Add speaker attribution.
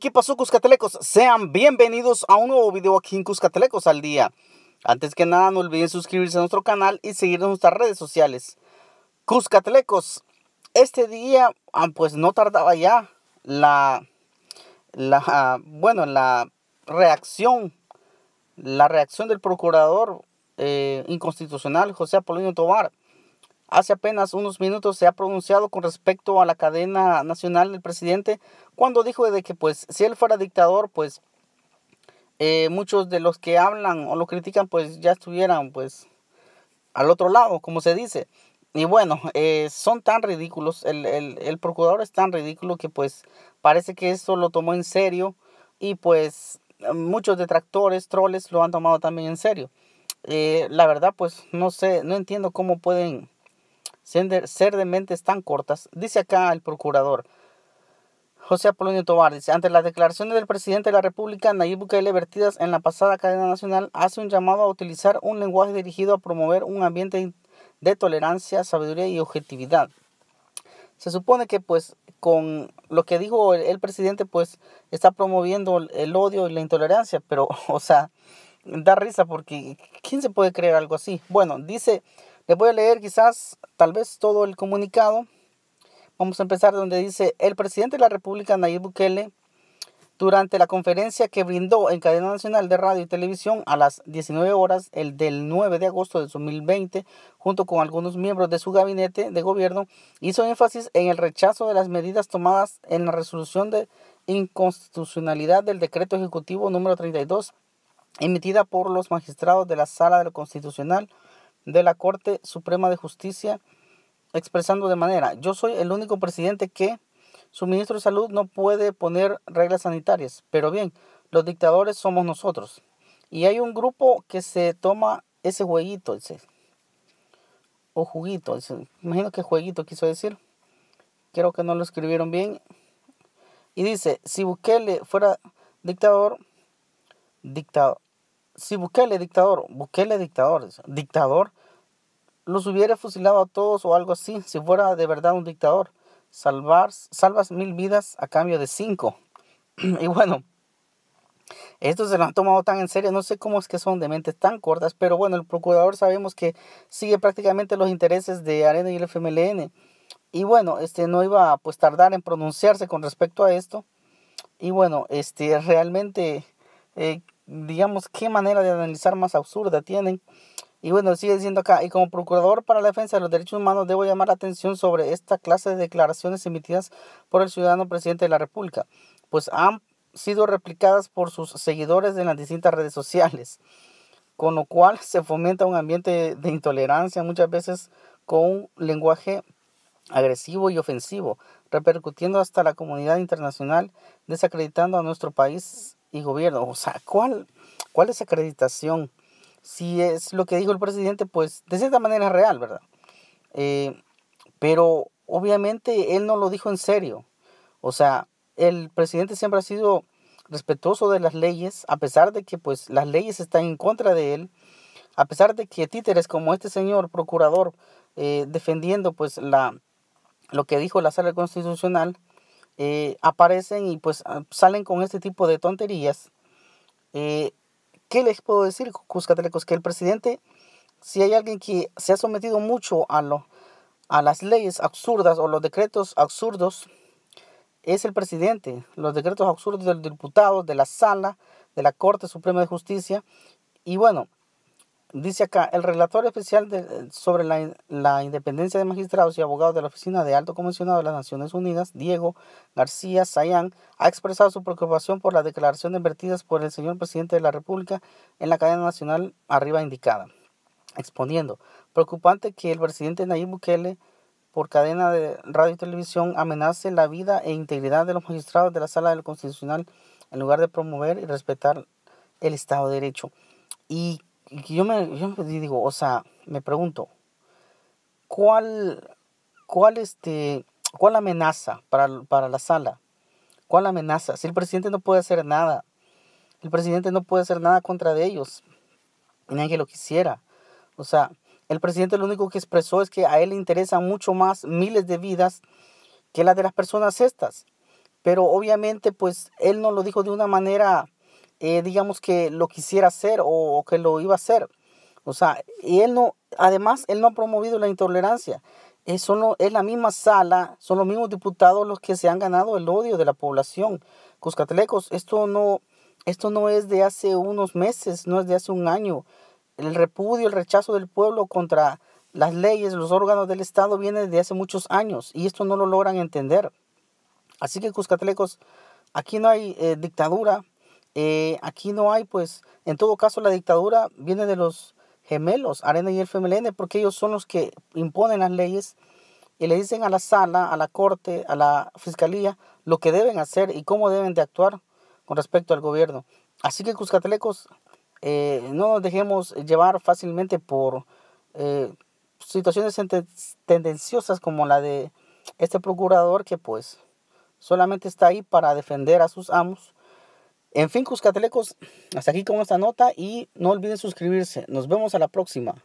Speaker 1: ¿Qué pasó Cuscatelecos, sean bienvenidos a un nuevo video aquí en Cuscatelecos al día. Antes que nada, no olviden suscribirse a nuestro canal y seguirnos en nuestras redes sociales. Cuscatelecos, este día, ah, pues no tardaba ya la, la, bueno, la reacción, la reacción del procurador eh, inconstitucional José Apolino Tobar hace apenas unos minutos se ha pronunciado con respecto a la cadena nacional del presidente cuando dijo de que pues si él fuera dictador pues eh, muchos de los que hablan o lo critican pues ya estuvieran pues al otro lado como se dice y bueno eh, son tan ridículos el, procurador es tan ridículo que pues parece que esto lo tomó en serio y pues muchos detractores troles lo han tomado también en serio eh, la verdad pues no sé no entiendo cómo pueden ser de mentes tan cortas, dice acá el procurador. José Apolonio Tobar ante las declaraciones del presidente de la República, Nayib Bukele, vertidas en la pasada cadena nacional, hace un llamado a utilizar un lenguaje dirigido a promover un ambiente de tolerancia, sabiduría y objetividad. Se supone que pues con lo que dijo el, presidente pues está promoviendo el, el, odio y la intolerancia, pero o sea, da risa porque ¿quién se puede creer algo así? Bueno, dice les voy a leer quizás, tal vez, todo el comunicado. Vamos a empezar donde dice, el presidente de la República, Nayib Bukele, durante la conferencia que brindó en cadena nacional de radio y televisión a las 19 horas el del 9 de agosto de 2020, junto con algunos miembros de su gabinete de gobierno, hizo énfasis en el rechazo de las medidas tomadas en la resolución de inconstitucionalidad del decreto ejecutivo número 32 emitida por los magistrados de la Sala de lo Constitucional de la Corte Suprema de Justicia, expresando de manera, yo soy el único presidente que su ministro de Salud no puede poner reglas sanitarias, pero bien, los dictadores somos nosotros. Y hay un grupo que se toma ese jueguito, dice o juguito, imagino que jueguito quiso decir, creo que no lo escribieron bien. Y dice, si Bukele fuera dictador, dictado, si Bukele dictador, Bukele dictador, dictador, los hubiera fusilado a todos o algo así, si fuera de verdad un dictador. Salvar, salvas mil vidas a cambio de cinco. y bueno, esto se lo han tomado tan en serio, no sé cómo es que son de mentes tan cortas, pero bueno, el procurador sabemos que sigue prácticamente los intereses de Arena y el FMLN. Y bueno, este no iba a pues tardar en pronunciarse con respecto a esto. Y bueno, este realmente eh, digamos, qué manera de analizar más absurda tienen. Y bueno, sigue diciendo acá, y como procurador para la defensa de los derechos humanos debo llamar la atención sobre esta clase de declaraciones emitidas por el ciudadano presidente de la República, pues han sido replicadas por sus seguidores en las distintas redes sociales, con lo cual se fomenta un ambiente de intolerancia muchas veces con un lenguaje agresivo y ofensivo, repercutiendo hasta la comunidad internacional, desacreditando a nuestro país y gobierno. O sea, ¿cuál, cuál es acreditación? Si es lo que dijo el presidente, pues de cierta manera es real, ¿verdad? Eh, pero obviamente él no lo dijo en serio. O sea, el presidente siempre ha sido respetuoso de las leyes, a pesar de que pues las leyes están en contra de él, a pesar de que títeres como este señor procurador eh, defendiendo pues la, lo que dijo la sala constitucional, eh, aparecen y pues ah, salen con este tipo de tonterías. Eh, ¿Qué les puedo decir, Cuscatlecos? Que el presidente, si hay alguien que se ha sometido mucho a, lo, a las leyes absurdas o los decretos absurdos, es el presidente. Los decretos absurdos del diputado, de la sala, de la Corte Suprema de Justicia. Y bueno, Dice acá, el relator especial sobre la, independencia de magistrados y abogados de la Oficina de Alto Comisionado de las Naciones Unidas, Diego García Sayán, ha expresado su preocupación por las declaraciones vertidas por el señor presidente de la República en la cadena nacional arriba indicada, exponiendo, preocupante que el presidente Nayib Bukele por cadena de radio y televisión amenace la vida e integridad de los magistrados de la Sala del Constitucional en lugar de promover y respetar el Estado de Derecho. Y yo me, yo me digo, o sea, me pregunto, ¿cuál, cuál, este, cuál amenaza para, para la sala? ¿Cuál amenaza? Si el presidente no puede hacer nada, el presidente no puede hacer nada contra de ellos, nadie lo quisiera. O sea, el presidente lo único que expresó es que a él le interesan mucho más miles de vidas que las de las personas estas. Pero obviamente, pues él no lo dijo de una manera eh, digamos que lo quisiera hacer o, que lo iba a hacer. O sea, y él no, además, él no ha promovido la intolerancia. Es, es la misma sala, son los mismos diputados los que se han ganado el odio de la población. Cuscatlecos, esto no, esto no es de hace unos meses, no es de hace un año. El repudio, el rechazo del pueblo contra las leyes, los órganos del Estado viene de hace muchos años y esto no lo logran entender. Así que, Cuscatlecos, aquí no hay eh, dictadura, eh, aquí no hay, pues, en todo caso la dictadura viene de los gemelos, Arena y el FMLN, porque ellos son los que imponen las leyes y le dicen a la sala, a la corte, a la fiscalía lo que deben hacer y cómo deben de actuar con respecto al gobierno. Así que cuscatelecos, eh, no nos dejemos llevar fácilmente por eh, situaciones tendenciosas como la de este procurador que pues solamente está ahí para defender a sus amos en fin, Cuscatelecos, hasta aquí con esta nota y no olviden suscribirse. Nos vemos a la próxima.